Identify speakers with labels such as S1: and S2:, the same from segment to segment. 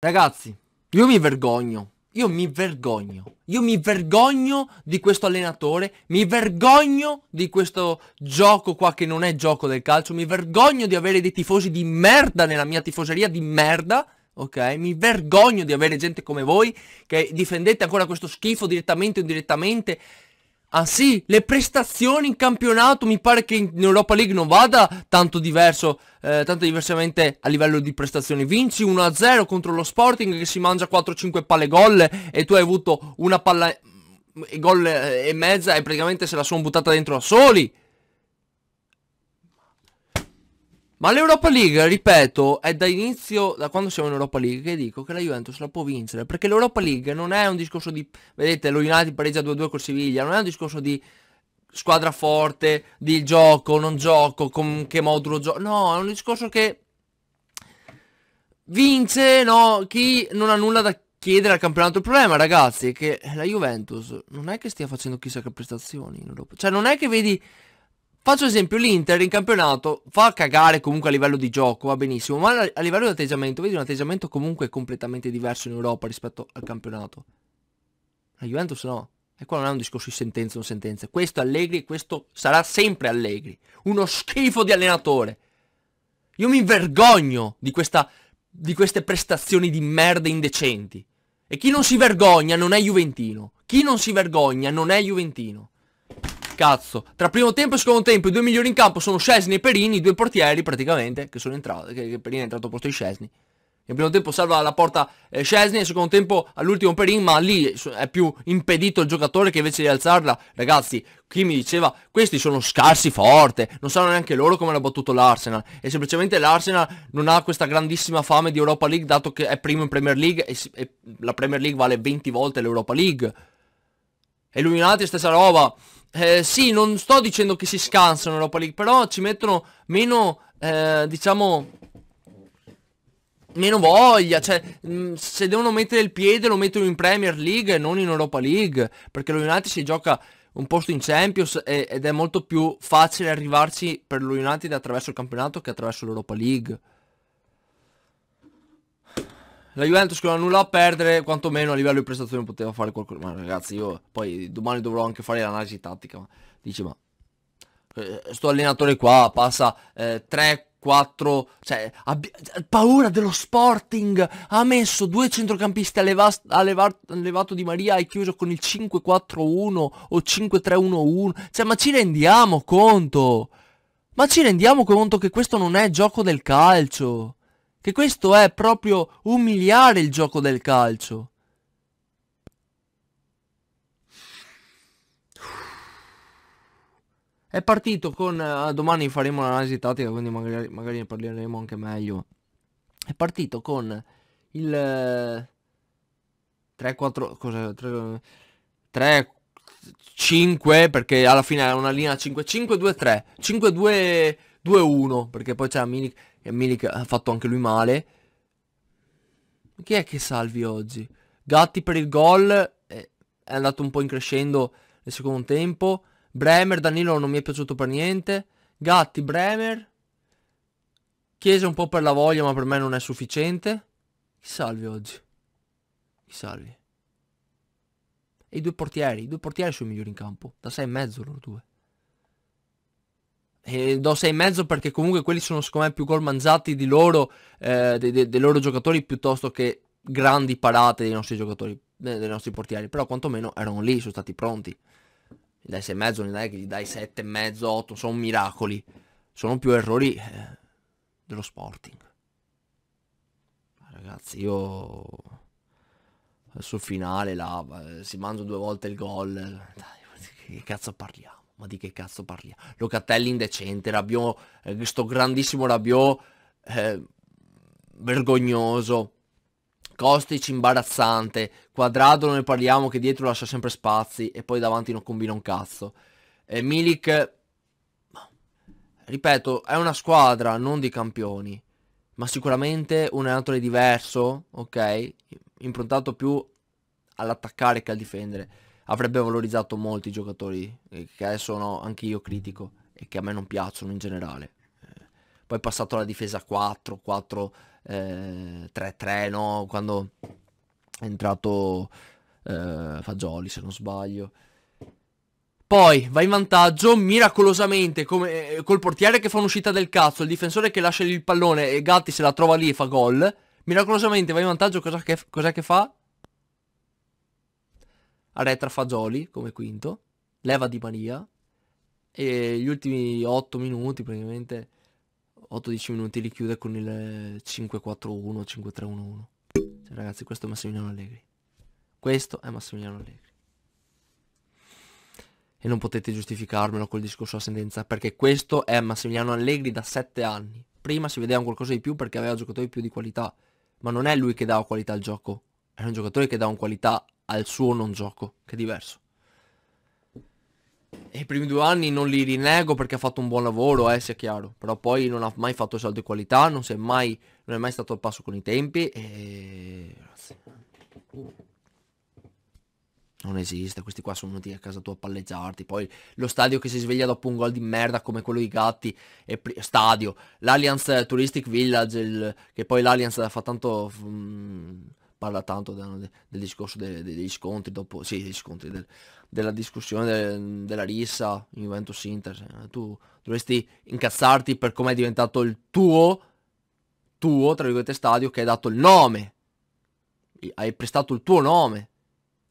S1: Ragazzi, io mi vergogno. Io mi vergogno. Io mi vergogno di questo allenatore. Mi vergogno di questo gioco qua che non è gioco del calcio. Mi vergogno di avere dei tifosi di merda nella mia tifoseria di merda. Ok, mi vergogno di avere gente come voi che difendete ancora questo schifo direttamente o indirettamente. Ah sì, le prestazioni in campionato mi pare che in Europa League non vada tanto diverso, eh, tanto diversamente a livello di prestazioni. Vinci 1-0 contro lo Sporting che si mangia 4-5 palle gol e tu hai avuto una palla mm, e gol eh, e mezza e praticamente se la sono buttata dentro da soli. Ma l'Europa League, ripeto, è da inizio, da quando siamo in Europa League, che dico che la Juventus la può vincere. Perché l'Europa League non è un discorso di... Vedete, lo United pareggia 2-2 col Siviglia, non è un discorso di squadra forte, di gioco, non gioco, con che modulo gioco. No, è un discorso che vince, no, chi non ha nulla da chiedere al campionato. Il problema, ragazzi, è che la Juventus non è che stia facendo chissà che prestazioni in Europa. Cioè, non è che vedi Faccio esempio, l'Inter in campionato fa cagare comunque a livello di gioco, va benissimo, ma a livello di atteggiamento, vedi un atteggiamento comunque completamente diverso in Europa rispetto al campionato. La Juventus no. E qua non è un discorso di sentenza o non sentenza. Questo Allegri, e questo sarà sempre Allegri. Uno schifo di allenatore. Io mi vergogno di, questa, di queste prestazioni di merda indecenti. E chi non si vergogna non è Juventino. Chi non si vergogna non è Juventino. Cazzo, tra primo tempo e secondo tempo i due migliori in campo sono Scesni e Perini, i due portieri praticamente, che sono entrati, che, che Perini è entrato a posto di Scesni. Nel primo tempo salva la porta eh, Scesni, nel secondo tempo all'ultimo Perin, ma lì è più impedito il giocatore che invece di alzarla, ragazzi, chi mi diceva, questi sono scarsi forte, non sanno neanche loro come l'ha battuto l'Arsenal, e semplicemente l'Arsenal non ha questa grandissima fame di Europa League, dato che è primo in Premier League, e, e la Premier League vale 20 volte l'Europa League. E l'United stessa roba, eh, sì, non sto dicendo che si scansano Europa League, però ci mettono meno, eh, diciamo, meno voglia, cioè mh, mm, se devono mettere il piede lo mettono in Premier League e non in Europa League, perché lo United si gioca un posto in Champions e, ed è molto più facile arrivarci per lo United attraverso il campionato che attraverso l'Europa League la Juventus con la nulla a perdere, quantomeno a livello di prestazione poteva fare qualcosa. Ma ragazzi, io poi domani dovrò anche fare l'analisi tattica. Ma, dici, ma eh, sto allenatore qua passa eh, 3 4 cioè paura dello Sporting ha messo due centrocampisti ha levato Di Maria e chiuso con il 5-4-1 o 5-3-1-1 cioè ma ci rendiamo conto ma ci rendiamo conto che questo non è gioco del calcio che questo è proprio umiliare il gioco del calcio. È partito con... Eh, domani faremo l'analisi tattica, quindi magari, magari, ne parleremo anche meglio. È partito con il... Eh, 3, 4... 3... 5 perché alla fine è una linea 5 5 2 3 5 2 2-1, perché poi c'è Milik, e Milik ha fatto anche lui male. Chi è che salvi oggi? Gatti per il gol, eh, è andato un po' increscendo nel secondo tempo. Bremer, Danilo non mi è piaciuto per niente. Gatti, Bremer. Chiesa un po' per la voglia, ma per me non è sufficiente. Chi salvi oggi? Chi salvi? E i due portieri, i due portieri sono i migliori in campo, da 6 e mezzo loro due. E do 6 e mezzo perché comunque quelli sono secondo me più gol mangiati di loro, eh, dei, dei, dei loro giocatori piuttosto che grandi parate dei nostri giocatori, dei, nostri portieri. Però quantomeno erano lì, sono stati pronti. Gli dai 6 e mezzo, non è che gli dai 7 e mezzo, 8, sono miracoli. Sono più errori eh, dello sporting. ragazzi, io sul finale là, eh, si mangia due volte il gol. Eh, dai, che cazzo parliamo? Ma di che cazzo parli? Locatelli indecente, Rabiot, eh, sto grandissimo Rabiot, eh, vergognoso. Kostic imbarazzante, Quadrado non ne parliamo che dietro lascia sempre spazi e poi davanti non combina un cazzo. E Milik, ripeto, è una squadra non di campioni, ma sicuramente un allenatore diverso, ok? Improntato più all'attaccare che al difendere avrebbe valorizzato molti giocatori eh, che adesso no, anche io critico e che a me non piacciono in generale. Eh, poi è passato alla difesa 4, 4, 3, 3, no? Quando è entrato eh, Fagioli se non sbaglio. Poi va in vantaggio miracolosamente come, eh, col portiere che fa un'uscita del cazzo, il difensore che lascia lì il pallone e Gatti se la trova lì e fa gol. Miracolosamente va in vantaggio, cos'è che, cos che, fa? retra Fagioli come quinto, leva di Maria e gli ultimi 8 minuti praticamente 8-10 minuti li chiude con il 5-4-1, 5-3-1-1. Cioè, ragazzi, questo è Massimiliano Allegri. Questo è Massimiliano Allegri. E non potete giustificarmelo col discorso ascendenza, perché questo è Massimiliano Allegri da 7 anni. Prima si vedeva un qualcosa di più perché aveva giocatori più di qualità, ma non è lui che dava qualità al gioco, è un giocatore che dà dava qualità al suo non gioco, che è diverso. E I primi due anni non li rinego perché ha fatto un buon lavoro, eh, sia chiaro. Però poi non ha mai fatto salto di qualità, non, si è mai, non è mai stato al passo con i tempi e... Non esiste, questi qua sono venuti a casa tua a palleggiarti. Poi lo stadio che si sveglia dopo un gol di merda come quello di Gatti. E stadio. L'Alliance Touristic Village, il, che poi l'Alliance fa tanto... Mh, parla tanto del, del discorso dei, degli scontri, dopo, sì, degli scontri del, della discussione del, della rissa in Juventus Inter. Eh, tu dovresti incazzarti per come è diventato il tuo, tuo, tra virgolette, stadio che hai dato il nome. Hai prestato il tuo nome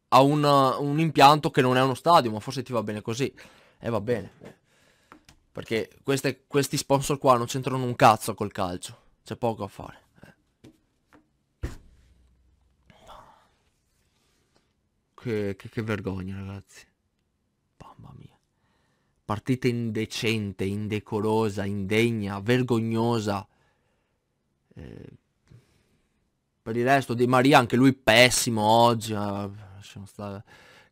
S1: a un, un impianto che non è uno stadio, ma forse ti va bene così. E eh, va bene. Perché queste, questi sponsor qua non c'entrano un cazzo col calcio. C'è poco a fare. Che, che, che vergogna, ragazzi. Mamma mia. Partita indecente, indecorosa, indegna, vergognosa. Eh, per il resto di Maria, anche lui pessimo oggi. Eh,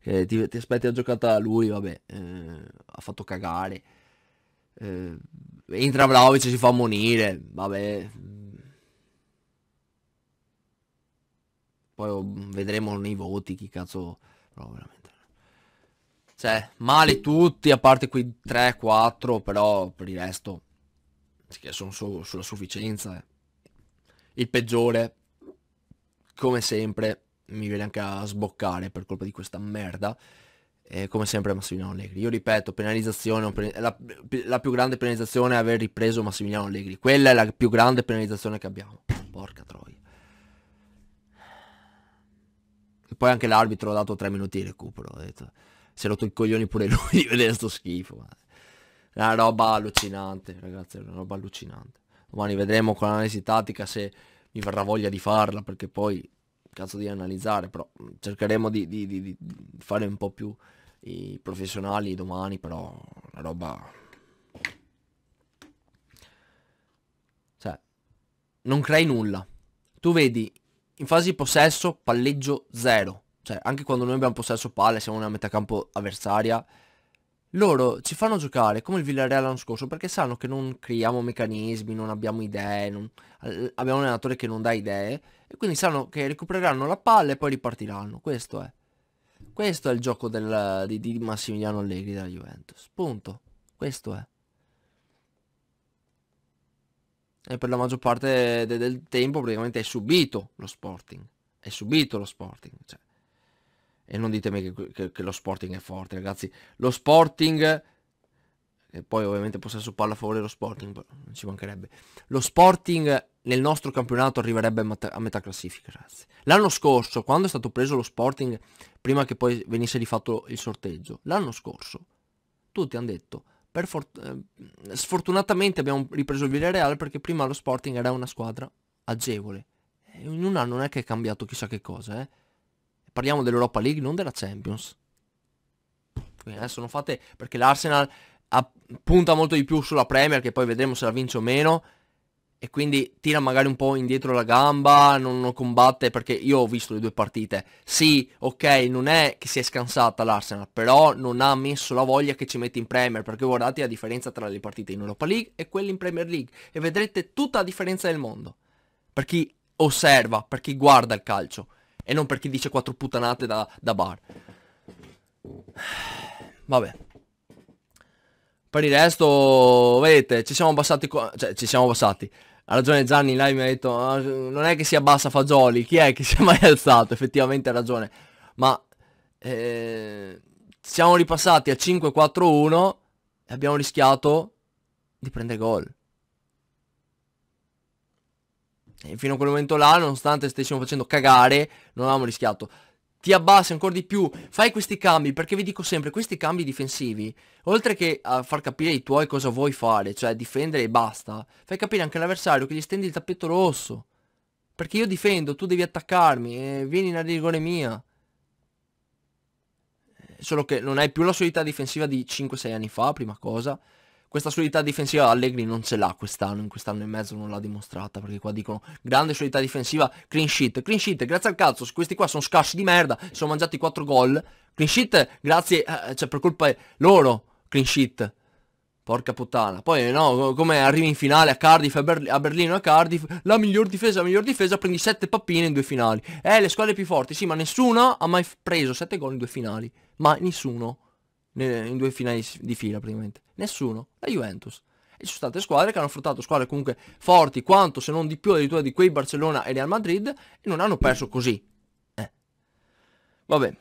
S1: eh, ti, ti, aspetti a giocata da lui, vabbè. Eh, ha fatto cagare. Eh, entra Vlaovic si fa ammonire vabbè Poi oh, vedremo nei voti chi cazzo... No, veramente. Cioè, male tutti, a parte qui 3-4, però per il resto... sono su, sulla sufficienza. Eh. Il peggiore, come sempre, mi viene anche a sboccare per colpa di questa merda. Eh, come sempre Massimiliano Allegri. Io ripeto, penalizzazione, la, la, più grande penalizzazione è aver ripreso Massimiliano Allegri. Quella è la più grande penalizzazione che abbiamo. Porca troia. Poi anche l'arbitro ha dato tre minuti di recupero. ha detto, si è rotto i coglioni pure lui di vedere sto schifo. Una roba allucinante, ragazzi, una roba allucinante. Domani vedremo con l'analisi tattica se mi verrà voglia di farla, perché poi cazzo di analizzare, però mm, cercheremo di, di, di, di fare un po' più i professionali domani, però la roba... Cioè, non crei nulla. Tu vedi in fase di possesso palleggio zero. Cioè, anche quando noi abbiamo possesso palle, siamo una metacampo avversaria, loro ci fanno giocare come il Villarreal l'anno scorso perché sanno che non creiamo meccanismi, non abbiamo idee, non... abbiamo un allenatore che non dà idee e quindi sanno che recupereranno la palla e poi ripartiranno. Questo è. Questo è il gioco del, di, di Massimiliano Allegri della Juventus. Punto. Questo è. e per la maggior parte de- del tempo praticamente è subito lo Sporting. È subito lo Sporting. Cioè. E non ditemi che, che, che, lo Sporting è forte, ragazzi. Lo Sporting... E poi ovviamente possesso palla a favore lo Sporting, non ci mancherebbe. Lo Sporting nel nostro campionato arriverebbe a metà, a metà classifica, ragazzi. L'anno scorso, quando è stato preso lo Sporting, prima che poi venisse rifatto il sorteggio, l'anno scorso, tutti hanno detto Ehm, sfortunatamente abbiamo ripreso il Villarreal perché prima lo Sporting era una squadra agevole. In un anno non è che è cambiato chissà che cosa, eh. Parliamo dell'Europa League, non della Champions. Quindi adesso non fate perché l'Arsenal punta molto di più sulla Premier, che poi vedremo se la vince o meno e quindi tira magari un po' indietro la gamba, non, non combatte perché io ho visto le due partite. Sì, ok, non è che si è scansata l'Arsenal, però non ha messo la voglia che ci mette in Premier, perché guardate la differenza tra le partite in Europa League e quelle in Premier League e vedrete tutta la differenza del mondo. Per chi osserva, per chi guarda il calcio e non per chi dice quattro puttanate da, da bar. Vabbè. Per il resto, vedete, ci siamo abbassati, cioè ci siamo abbassati. Ha ragione Gianni in live mi ha detto, ah, non è che si abbassa Fagioli, chi è che si è mai alzato? Effettivamente ha ragione. Ma eh, siamo ripassati a 5-4-1 e abbiamo rischiato di prendere gol. E fino a quel momento là, nonostante stessimo facendo cagare, non avevamo rischiato ti abbassi ancora di più, fai questi cambi, perché vi dico sempre, questi cambi difensivi, oltre che a far capire ai tuoi cosa vuoi fare, cioè difendere e basta, fai capire anche all'avversario che gli stendi il tappeto rosso. Perché io difendo, tu devi attaccarmi, e vieni nella rigore mia. Solo che non hai più la solidità difensiva di 5-6 anni fa, prima cosa questa solidità difensiva Allegri non ce l'ha quest'anno, in quest'anno e mezzo non l'ha dimostrata, perché qua dicono grande solidità difensiva, clean sheet, clean sheet, grazie al cazzo, questi qua sono scarsi di merda, sono mangiati 4 gol, clean sheet, grazie, eh, eh cioè per colpa loro, clean sheet. Porca puttana. Poi no, come arrivi in finale a Cardiff, a, Berl a Berlino, a Cardiff, la miglior difesa, la miglior difesa, prendi 7 pappine in due finali. Eh, le squadre più forti, sì, ma nessuno ha mai preso 7 gol in due finali. mai nessuno in due finali di fila praticamente. Nessuno, la Juventus. E ci sono state squadre che hanno affrontato squadre comunque forti quanto se non di più addirittura di quei Barcellona e Real Madrid e non hanno perso così. Eh. Vabbè,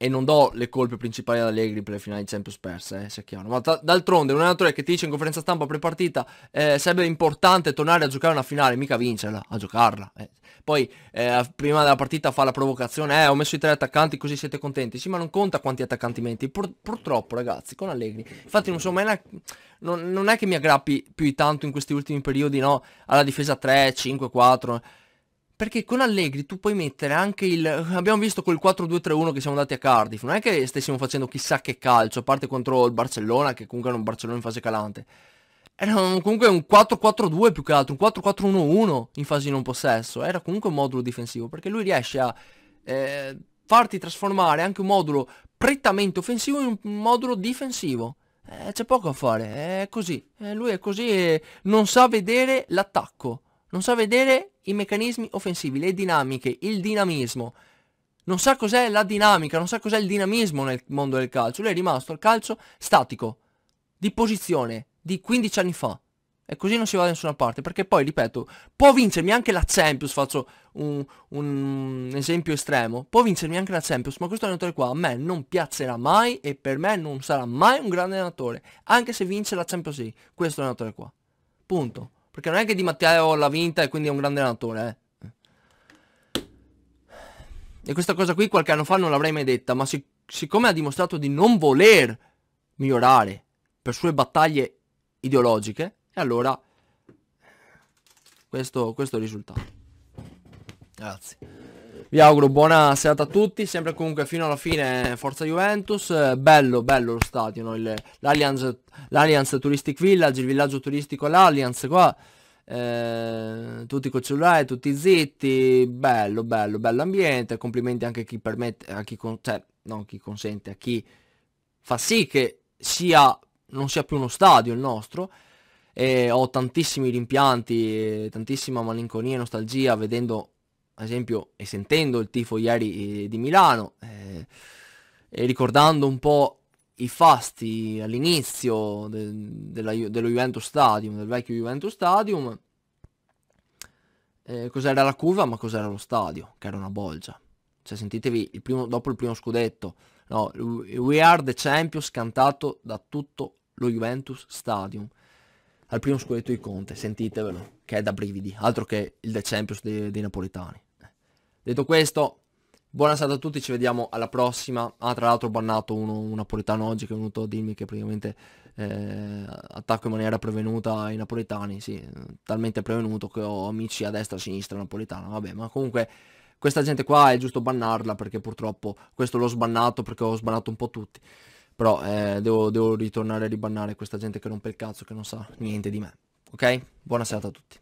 S1: e non do le colpe principali ad Allegri per le finali di Champions perse, eh, sia chiaro. Ma d'altronde un allenatore che ti dice in conferenza stampa pre-partita eh, sarebbe importante tornare a giocare una finale, mica vincerla, a giocarla. Eh. Poi eh, prima della partita fa la provocazione, eh ho messo i tre attaccanti così siete contenti. Sì, ma non conta quanti attaccanti metti, Pur purtroppo ragazzi, con Allegri. Infatti non so, ma è non, non, è che mi aggrappi più di tanto in questi ultimi periodi, no? Alla difesa 3, 5, 4. Perché con Allegri tu puoi mettere anche il... Abbiamo visto col 4-2-3-1 che siamo andati a Cardiff, non è che stessimo facendo chissà che calcio, a parte contro il Barcellona, che comunque era un Barcellona in fase calante. Era comunque un 4-4-2 più che altro, un 4-4-1-1 in fase di non possesso, era comunque un modulo difensivo, perché lui riesce a eh, farti trasformare anche un modulo prettamente offensivo in un modulo difensivo. Eh, c'è poco a fare, è così, eh, lui è così e non sa vedere l'attacco non sa vedere i meccanismi offensivi, le dinamiche, il dinamismo. Non sa cos'è la dinamica, non sa cos'è il dinamismo nel mondo del calcio. Lui è rimasto al calcio statico, di posizione, di 15 anni fa. E così non si va da nessuna parte, perché poi, ripeto, può vincermi anche la Champions, faccio un, un esempio estremo, può vincermi anche la Champions, ma questo allenatore qua a me non piacerà mai e per me non sarà mai un grande allenatore, anche se vince la Champions League, questo allenatore qua. Punto. Perché non è che Di Matteo l'ha vinta e quindi è un grande allenatore, eh. E questa cosa qui qualche anno fa non l'avrei mai detta, ma sic siccome ha dimostrato di non voler migliorare per sue battaglie ideologiche, e allora questo, questo è il risultato. Grazie. Vi auguro buona serata a tutti, sempre comunque fino alla fine Forza Juventus, bello bello lo stadio, no? l'Allianz Touristic Village, il villaggio turistico l'Allianz qua, eh, tutti col cellulare, tutti zitti, bello bello bello ambiente, complimenti anche a chi permette, a chi, con, cioè, non chi consente, a chi fa sì che sia, non sia più uno stadio il nostro, e ho tantissimi rimpianti, tantissima malinconia e nostalgia vedendo ad esempio, e sentendo il tifo ieri eh, di Milano, eh, e ricordando un po' i fasti all'inizio de, della, dello Juventus Stadium, del vecchio Juventus Stadium, eh, cos'era la curva ma cos'era lo stadio, che era una bolgia. Cioè sentitevi, il primo, dopo il primo scudetto, no, We Are the Champions cantato da tutto lo Juventus Stadium al primo scudetto di Conte, sentitevelo, che è da brividi, altro che il The Champions dei, dei napoletani. Detto questo, buona serata a tutti, ci vediamo alla prossima. Ah, tra l'altro ho bannato uno, un napoletano oggi che è venuto a dirmi che praticamente eh, attacco in maniera prevenuta ai napoletani, sì, talmente prevenuto che ho amici a destra e a sinistra napoletana, vabbè, ma comunque questa gente qua è giusto bannarla perché purtroppo questo l'ho sbannato perché ho sbannato un po' tutti. Però eh, devo, devo ritornare a ribannare questa gente che rompe il cazzo, che non sa niente di me. Ok? Buona serata a tutti.